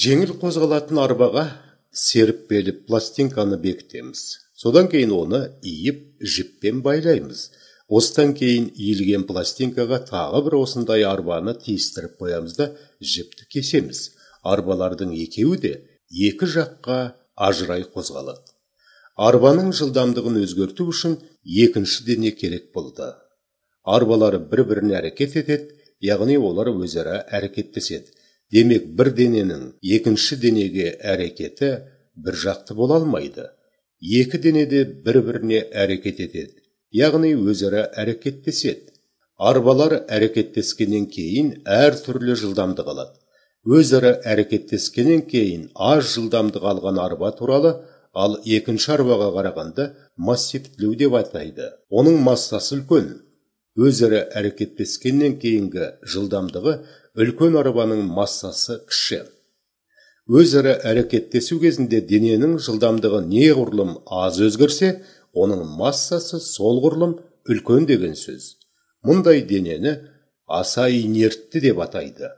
жеңіл қозғалатын арбаға серіп беліп пластинканы бекітеміз содан кейін оны иіп жіппен байлаймыз осыдан кейін иілген пластинкаға тағы бір осындай арбаны тиістіріп қоямыз да жіпті кесеміз арбалардың екеуі де екі жаққа ажырай қозғалады арбаның жылдамдығын өзгерту үшін екінші дене керек болды Арбалары бір біріне әрекет етеді яғни олар өзара әрекеттеседі демек бір дененің екінші денеге әрекеті бір жақты бола алмайды екі дене де бір біріне әрекет етеді яғни өзара әрекеттеседі арбалар әрекеттескеннен кейін әр түрлі жылдамдық алады өзара әрекеттескеннен кейін аз жылдамдық алған арба туралы ал екінші арбаға қарағанда массивтілеу деп атайды оның массасы үлкен Өзірі әрекеттескеннен кейінгі жылдамдығы үлкен арбаның массасы кіші Өзірі әрекеттесу кезінде дененің жылдамдығы неғұрлым аз өзгерсе оның массасы солғұрлым үлкен деген сөз мұндай денені аса инертті деп атайды